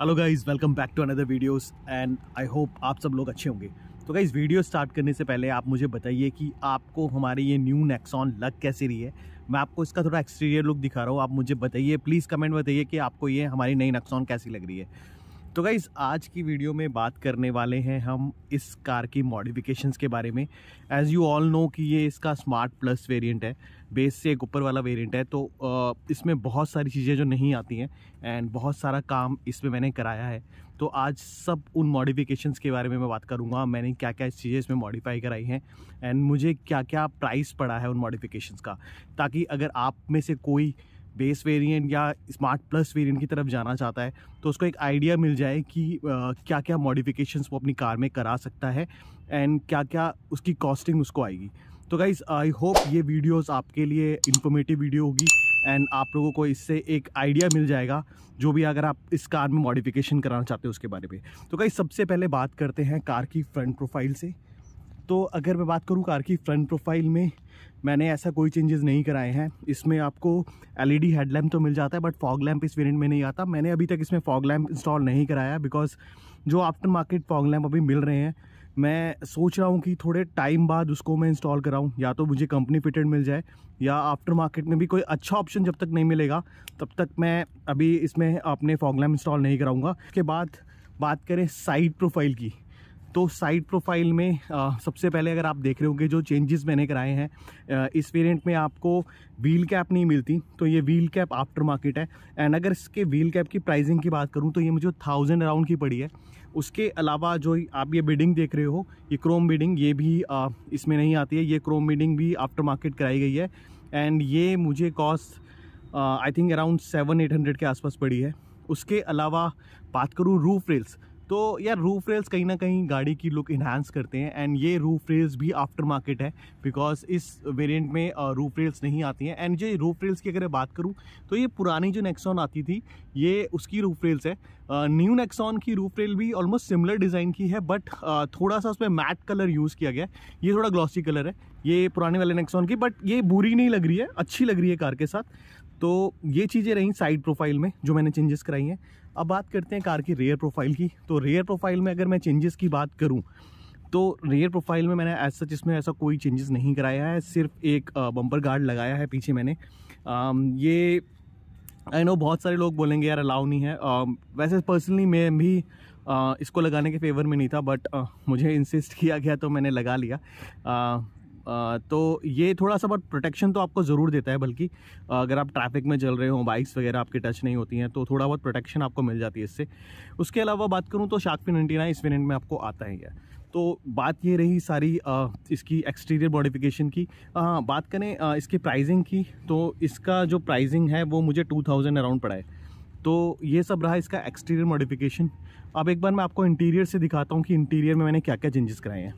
hello guys welcome back to another videos and I hope आप सब लोग अच्छे होंगे तो गाइस वीडियो स्टार्ट करने से पहले आप मुझे बताइए कि आपको हमारी ये न्यू नेक्सॉन लग कैसी रही है मैं आपको इसका थोड़ा एक्सटीरियर लुक दिखा रहा हूँ आप मुझे बताइए प्लीज़ कमेंट बताइए कि आपको ये हमारी नई नक्सॉन कैसी लग रही है तो गाइज़ आज की वीडियो में बात करने वाले हैं हम इस कार की मॉडिफिकेशंस के बारे में एज़ यू ऑल नो कि ये इसका स्मार्ट प्लस वेरिएंट है बेस से एक ऊपर वाला वेरिएंट है तो इसमें बहुत सारी चीज़ें जो नहीं आती हैं एंड बहुत सारा काम इसमें मैंने कराया है तो आज सब उन मॉडिफिकेशंस के बारे में मैं बात करूँगा मैंने क्या क्या चीज़ें इसमें मॉडिफाई कराई हैं एंड मुझे क्या क्या प्राइस पड़ा है उन मॉडिफिकेशन का ताकि अगर आप में से कोई बेस वेरिएंट या स्मार्ट प्लस वेरिएंट की तरफ जाना चाहता है तो उसको एक आइडिया मिल जाए कि क्या क्या मॉडिफिकेशंस वो अपनी कार में करा सकता है एंड क्या क्या उसकी कॉस्टिंग उसको आएगी तो गाइज आई होप ये वीडियोस आपके लिए इन्फॉर्मेटिव वीडियो होगी एंड आप लोगों को इससे एक आइडिया मिल जाएगा जो भी अगर आप इस कार में मॉडिफिकेशन कराना चाहते हो उसके बारे में तो गाइज सबसे पहले बात करते हैं कार की फ्रंट प्रोफाइल से तो अगर मैं बात करूँ कार की फ्रंट प्रोफाइल में मैंने ऐसा कोई चेंजेस नहीं कराए हैं इसमें आपको एलईडी हेडलैम्प तो मिल जाता है बट फॉग लैम्प इस वेरिएंट में नहीं आता मैंने अभी तक इसमें फॉग लैम्प इंस्टॉल नहीं कराया बिकॉज जो आफ्टर मार्केट फॉग लैम्प अभी मिल रहे हैं मैं सोच रहा हूँ कि थोड़े टाइम बाद उसको मैं इंस्टॉल कराऊँ या तो मुझे कंपनी फिटेड मिल जाए या आफ्टर मार्केट में भी कोई अच्छा ऑप्शन जब तक नहीं मिलेगा तब तक मैं अभी इसमें अपने फॉग लैम्प इंस्टॉल नहीं कराऊँगा उसके बाद बात करें साइड प्रोफाइल की तो साइड प्रोफाइल में आ, सबसे पहले अगर आप देख रहे होंगे जो चेंजेस मैंने कराए हैं इस वेरिएंट में आपको व्हील कैप नहीं मिलती तो ये व्हील कैप आफ्टर मार्केट है एंड अगर इसके व्हील कैप की प्राइसिंग की बात करूँ तो ये मुझे थाउजेंड अराउंड की पड़ी है उसके अलावा जो आप ये बिडिंग देख रहे हो ये क्रोम बिडिंग ये भी आ, इसमें नहीं आती है ये क्रोम बिडिंग भी आफ्टर मार्केट कराई गई है एंड ये मुझे cost I think around seven eight hundred के आसपास पड़ी है उसके अलावा बात करूँ रूफ रेल्स तो यार रूफ रेल्स कहीं ना कहीं गाड़ी की लुक इन्हांस करते हैं एंड ये रूफ रेल्स भी आफ्टर मार्केट है बिकॉज इस वेरिएंट में रूफ रेल्स नहीं आती हैं एंड जो रूफ रेल्स की अगर बात करूँ तो ये पुरानी जो नेक्सॉन आती थी ये उसकी रूफ रेल्स है न्यू नेक्सॉन की रूफ रेल भी ऑलमोस्ट सिमिलर डिज़ाइन की है बट थोड़ा सा उसमें मैट कलर यूज़ किया गया ये थोड़ा ग्लॉसी कलर है ये पुराने वाले नेक्सॉन की बट ये बुरी नहीं लग रही है अच्छी लग रही है कार के साथ तो ये चीज़ें रहीं साइड प्रोफाइल में जो मैंने चेंजेस कराई हैं अब बात करते हैं कार की रेयर प्रोफाइल की तो रेयर प्रोफाइल में अगर मैं चेंजेस की बात करूँ तो रेयर प्रोफाइल में मैंने एज सच इसमें ऐसा कोई चेंजेस नहीं कराया है सिर्फ एक बम्पर गार्ड लगाया है पीछे मैंने आ, ये आई नो बहुत सारे लोग बोलेंगे यार अलाउ नहीं है आ, वैसे पर्सनली मैं भी आ, इसको लगाने के फेवर में नहीं था बट मुझे इंसिस्ट किया गया तो मैंने लगा लिया तो ये थोड़ा सा बट प्रोटेक्शन तो आपको ज़रूर देता है बल्कि अगर आप ट्रैफिक में चल रहे हो बाइक्स वगैरह आपकी टच नहीं होती हैं तो थोड़ा बहुत प्रोटेक्शन आपको मिल जाती है इससे उसके अलावा बात करूँ तो शार्क पिन नाइन इस वेरियंट में आपको आता ही है तो बात ये रही सारी आ, इसकी एक्सटीरियर मॉडिफिकेशन की हाँ बात करें आ, इसकी प्राइजिंग की तो इसका जो प्राइजिंग है वो मुझे टू थाउजेंड अराउंड पड़ा है तो ये सब रहा इसका एक्सटीरियर मॉडिफिकेशन अब एक बार मैं आपको इंटीरियर से दिखाता हूँ कि इंटीरियर में मैंने क्या क्या चेंजेस कराए हैं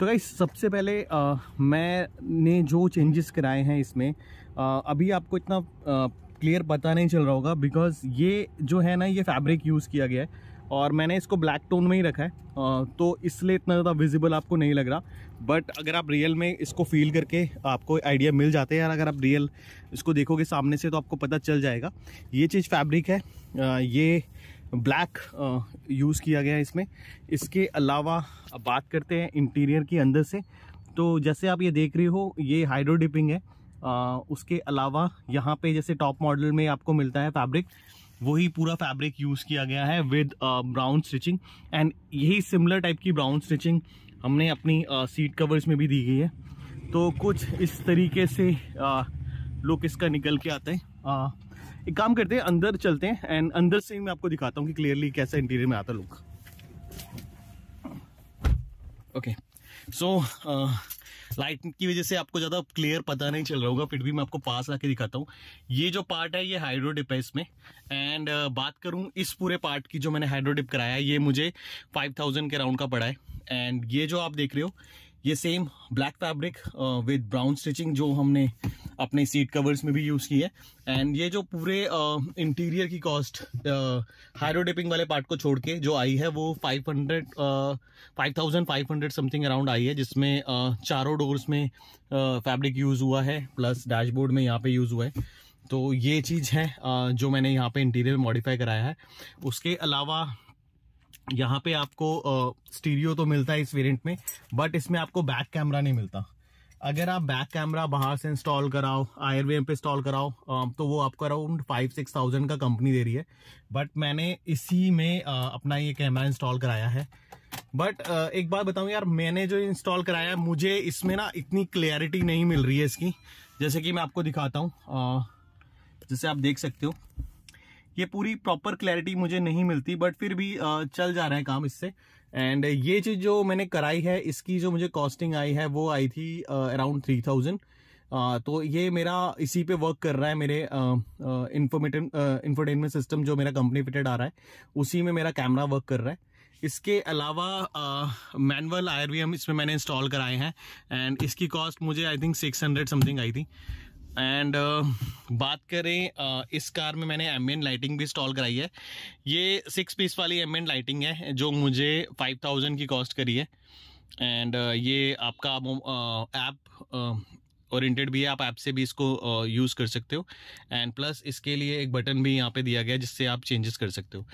तो गाइस सबसे पहले आ, मैंने जो चेंजेस कराए हैं इसमें आ, अभी आपको इतना क्लियर पता नहीं चल रहा होगा बिकॉज ये जो है ना ये फैब्रिक यूज़ किया गया है और मैंने इसको ब्लैक टोन में ही रखा है तो इसलिए इतना ज़्यादा विजिबल आपको नहीं लग रहा बट अगर आप रियल में इसको फील करके आपको आइडिया मिल जाते हैं यार अगर आप रियल इसको देखोगे सामने से तो आपको पता चल जाएगा ये चीज़ फैब्रिक है ये ब्लैक यूज़ uh, किया गया है इसमें इसके अलावा अब बात करते हैं इंटीरियर के अंदर से तो जैसे आप ये देख रहे हो ये हाइड्रो डिपिंग है आ, उसके अलावा यहाँ पे जैसे टॉप मॉडल में आपको मिलता है फैब्रिक वही पूरा फैब्रिक यूज़ किया गया है विद ब्राउन स्टिचिंग एंड यही सिमिलर टाइप की ब्राउन स्टिचिंग हमने अपनी आ, सीट कवर्स में भी दी गई है तो कुछ इस तरीके से लुक uh, इसका निकल के आते हैं एक काम करते हैं अंदर चलते हैं एंड अंदर से मैं आपको दिखाता हूँ कि क्लियरली कैसा इंटीरियर में आता लुक ओके सो लाइट की वजह से आपको ज़्यादा क्लियर पता नहीं चल रहा होगा फिर भी मैं आपको पास आके दिखाता हूँ ये जो पार्ट है ये हाइड्रो डिप है इसमें एंड uh, बात करूँ इस पूरे पार्ट की जो मैंने हाइड्रो डिप कराया ये मुझे 5000 के राउंड का पड़ा है एंड ये जो आप देख रहे हो ये same black fabric with brown stitching जो हमने अपने सीट कवर्स में भी यूज़ की है एंड ये जो पूरे इंटीरियर uh, की कॉस्ट हायरो डिपिंग वाले पार्ट को छोड़ के जो आई है वो 500 uh, समथिंग अराउंड आई है जिसमें uh, चारों डोर्स में फैब्रिक uh, यूज़ हुआ है प्लस डैशबोर्ड में यहाँ पे यूज़ हुआ है तो ये चीज़ है uh, जो मैंने यहाँ पे इंटीरियर मॉडिफाई कराया है उसके अलावा यहाँ पे आपको स्टीरियो तो मिलता है इस वेरिएंट में बट इसमें आपको बैक कैमरा नहीं मिलता अगर आप बैक कैमरा बाहर से इंस्टॉल कराओ आयरवे पे इंस्टॉल कराओ तो वो आपको अराउंड फाइव सिक्स थाउजेंड का कंपनी दे रही है बट मैंने इसी में अपना ये कैमरा इंस्टॉल कराया है बट एक बात बताऊँ यार मैंने जो इंस्टॉल कराया मुझे इसमें ना इतनी क्लियरिटी नहीं मिल रही है इसकी जैसे कि मैं आपको दिखाता हूँ जैसे आप देख सकते हो ये पूरी प्रॉपर क्लैरिटी मुझे नहीं मिलती बट फिर भी चल जा रहा है काम इससे एंड ये चीज़ जो मैंने कराई है इसकी जो मुझे कॉस्टिंग आई है वो आई थी अराउंड थ्री थाउजेंड तो ये मेरा इसी पे वर्क कर रहा है मेरे इंफॉर्मेटन इंफोटेनमेंट सिस्टम जो मेरा कंपनी फिटेड आ रहा है उसी में मेरा कैमरा वर्क कर रहा है इसके अलावा मैनुअल आयर इसमें मैंने इंस्टॉल कराए हैं एंड इसकी कॉस्ट मुझे I think six hundred something आई थी एंड uh, बात करें uh, इस कार में मैंने एम्बियन लाइटिंग भी इंस्टॉल कराई है ये सिक्स पीस वाली एम्बियन लाइटिंग है जो मुझे फाइव थाउजेंड की कॉस्ट करी है एंड uh, ये आपका ऐप uh, ओरिएंटेड uh, भी है आप ऐप से भी इसको यूज़ uh, कर सकते हो एंड प्लस इसके लिए एक बटन भी यहाँ पे दिया गया है जिससे आप चेंजेस कर सकते हो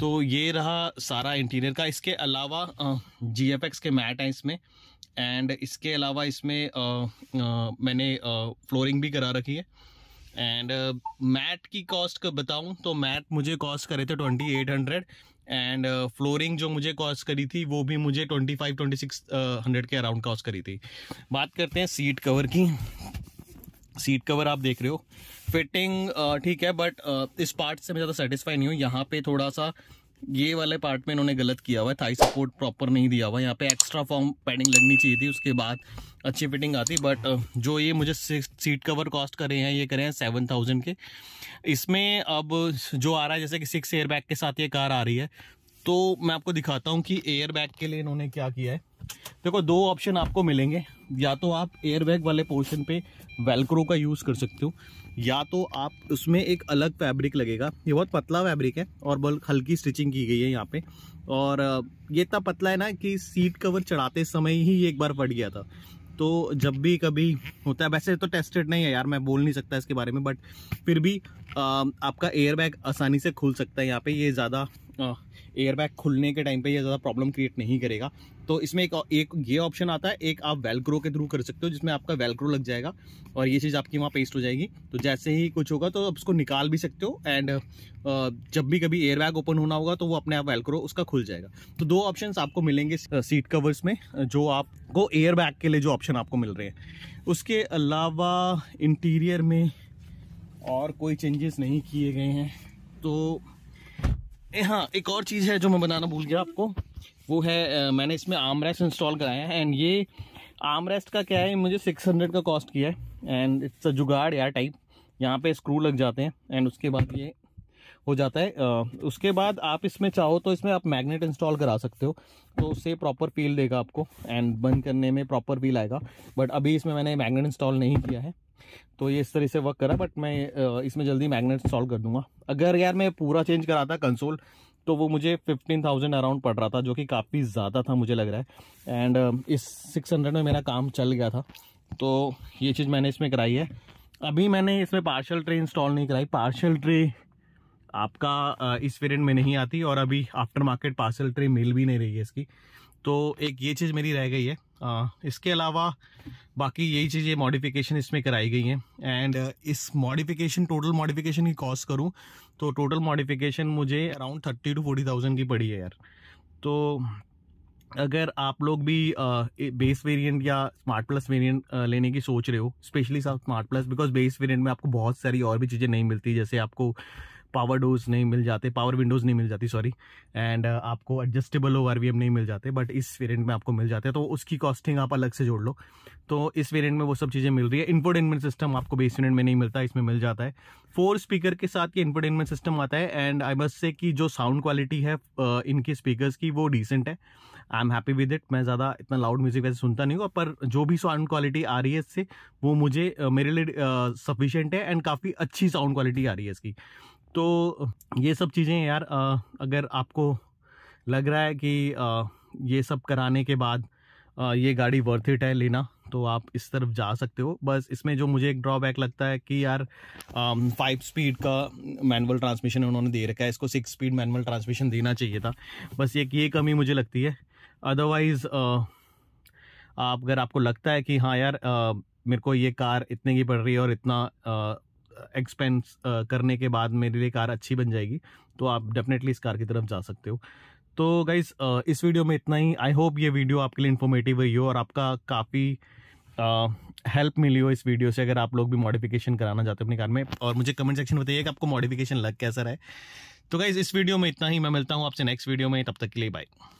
तो ये रहा सारा इंटीरियर का इसके अलावा जी एफ एक्स के मैट हैं इसमें एंड इसके अलावा इसमें आ, आ, मैंने फ्लोरिंग भी करा रखी है एंड मैट की कॉस्ट बताऊं तो मैट मुझे कॉस्ट करे थे twenty eight hundred and flooring जो मुझे कॉस्ट करी थी वो भी मुझे twenty five twenty six hundred के अराउंड कॉस्ट करी थी बात करते हैं सीट कवर की सीट कवर आप देख रहे हो फिटिंग ठीक है बट इस पार्ट से मैं ज़्यादा सेटिस्फाई नहीं हूँ यहाँ पे थोड़ा सा ये वाले पार्ट में इन्होंने गलत किया हुआ है थाई सपोर्ट प्रॉपर नहीं दिया हुआ यहाँ पे एक्स्ट्रा फॉर्म पैडिंग लगनी चाहिए थी उसके बाद अच्छी फिटिंग आती बट जो ये मुझे सीट कवर कॉस्ट कर रहे हैं ये करे हैं सेवन थाउजेंड के इसमें अब जो आ रहा है जैसे कि सिक्स एयर बैग के साथ ये कार आ रही है तो मैं आपको दिखाता हूँ कि एयर बैग के लिए इन्होंने क्या किया है देखो दो ऑप्शन आपको मिलेंगे या तो आप एयरबैग वाले पोर्शन पे वेलक्रो का यूज़ कर सकते हो या तो आप उसमें एक अलग फैब्रिक लगेगा ये बहुत पतला फैब्रिक है और बहुत हल्की स्टिचिंग की गई है यहाँ पे और ये इतना पतला है ना कि सीट कवर चढ़ाते समय ही एक बार फट गया था तो जब भी कभी होता है वैसे तो टेस्टेड नहीं है यार मैं बोल नहीं सकता इसके बारे में बट फिर भी आपका एयर बैग आसानी से खुल सकता है यहाँ पे ये ज़्यादा एयर बैग खुलने के टाइम पे ये ज़्यादा प्रॉब्लम क्रिएट नहीं करेगा तो इसमें एक एक ये ऑप्शन आता है एक आप वेलक्रो के थ्रू कर सकते हो जिसमें आपका वेलक्रो लग जाएगा और ये चीज़ आपकी वहाँ पेस्ट हो जाएगी तो जैसे ही कुछ होगा तो आप उसको निकाल भी सकते हो एंड जब भी कभी एयरबैग ओपन होना होगा तो वो अपने आप वेलक्रो उसका खुल जाएगा तो दो ऑप्शन आपको मिलेंगे सीट कवर्स में जो आपको एयरबैग के लिए जो ऑप्शन आपको मिल रहे हैं उसके अलावा इंटीरियर में और कोई चेंजेस नहीं किए गए हैं तो हाँ एक और चीज़ है जो मैं बनाना भूल गया आपको वो है आ, मैंने इसमें आर्म रेस्ट इंस्टॉल कराया है एंड ये आर्म रेस्ट का क्या है मुझे सिक्स हंड्रेड का कॉस्ट किया है एंड इट्स अ जुगाड़ यार टाइप यहाँ पे स्क्रू लग जाते हैं एंड उसके बाद ये हो जाता है आ, उसके बाद आप इसमें चाहो तो इसमें आप मैग्नेट इंस्टॉल करा सकते हो तो उससे प्रॉपर फील देगा आपको एंड बंद करने में प्रॉपर फील आएगा बट अभी इसमें मैंने मैगनेट इंस्टॉल नहीं किया है तो ये इस तरह से वर्क करा बट मैं इसमें जल्दी मैग्नेट सॉल्व कर दूंगा अगर यार मैं पूरा चेंज कराता कंसोल तो वो मुझे फिफ्टीन थाउजेंड अराउंड पड़ रहा था जो कि काफ़ी ज़्यादा था मुझे लग रहा है एंड इस सिक्स हंड्रेड में मेरा काम चल गया था तो ये चीज़ मैंने इसमें कराई है अभी मैंने इसमें पार्शल ट्रे इंस्टॉल नहीं कराई पार्शल ट्रे आपका इस वेरियंट में नहीं आती और अभी आफ्टर मार्केट पार्सल ट्रे मिल भी नहीं रही है इसकी तो एक ये चीज़ मेरी रह गई है आ, इसके अलावा बाकी यही चीज़ें मॉडिफिकेशन इसमें कराई गई हैं एंड इस मॉडिफिकेशन टोटल मॉडिफिकेशन की कॉस्ट करूं तो टोटल मॉडिफिकेशन मुझे around thirty two forty thousand की पड़ी है यार तो अगर आप लोग भी आ, बेस वेरिएंट या स्मार्ट प्लस वेरिएंट लेने की सोच रहे हो specially smart plus because base variant में आपको बहुत सारी और भी चीज़ें नहीं मिलती जैसे आपको पावर डोज नहीं मिल जाते पावर विंडोज़ नहीं मिल जाती सॉरी एंड uh, आपको एडजस्टेबल ओ आर नहीं मिल जाते बट इस वेरियंट में आपको मिल जाते हैं तो उसकी कॉस्टिंग आप अलग से जोड़ लो तो इस वेरियंट में वो सब चीज़ें मिल रही है इन्फोटेनमेंट सिस्टम आपको बेस यूनिट में नहीं मिलता इसमें मिल जाता है फोर स्पीकर के साथ ये इन्फोटेनमेंट सिस्टम आता है एंड आई बस से कि जो साउंड क्वालिटी है uh, इनके स्पीकर की वो डिसेंट है I am happy with it मैं ज़्यादा इतना लाउड म्यूजिक वैसे सुनता नहीं हूँ पर जो भी साउंड क्वालिटी आ रही है इससे वो मुझे uh, मेरे लिए सफिशेंट है एंड काफ़ी अच्छी साउंड क्वालिटी आ रही है इसकी तो ये सब चीज़ें यार अगर आपको लग रहा है कि ये सब कराने के बाद ये गाड़ी वर्थ इट है लेना तो आप इस तरफ जा सकते हो बस इसमें जो मुझे एक ड्रॉबैक लगता है कि यार फाइव स्पीड का मैनुअल ट्रांसमिशन उन्होंने दे रखा है इसको सिक्स स्पीड मैनुअल ट्रांसमिशन देना चाहिए था बस एक ये कमी मुझे लगती है अदरवाइज़ आप अगर आपको लगता है कि हाँ यार आ, मेरे को ये कार इतने की पड़ रही है और इतना आ, एक्सपेंस करने के बाद मेरे लिए कार अच्छी बन जाएगी तो आप डेफिनेटली इस कार की तरफ जा सकते हो तो गाइज इस वीडियो में इतना ही आई होप ये वीडियो आपके लिए इन्फॉर्मेटिव रही हो और आपका काफ़ी हेल्प मिली हो इस वीडियो से अगर आप लोग भी मॉडिफिकेशन कराना चाहते हो अपनी कार में और मुझे कमेंट सेक्शन में बताइए कि आपको मॉडिफिकेशन लग कैसा रहा है तो गाइज इस वीडियो में इतना ही मैं मिलता हूँ आपसे नेक्स्ट वीडियो में तब तक के लिए बाय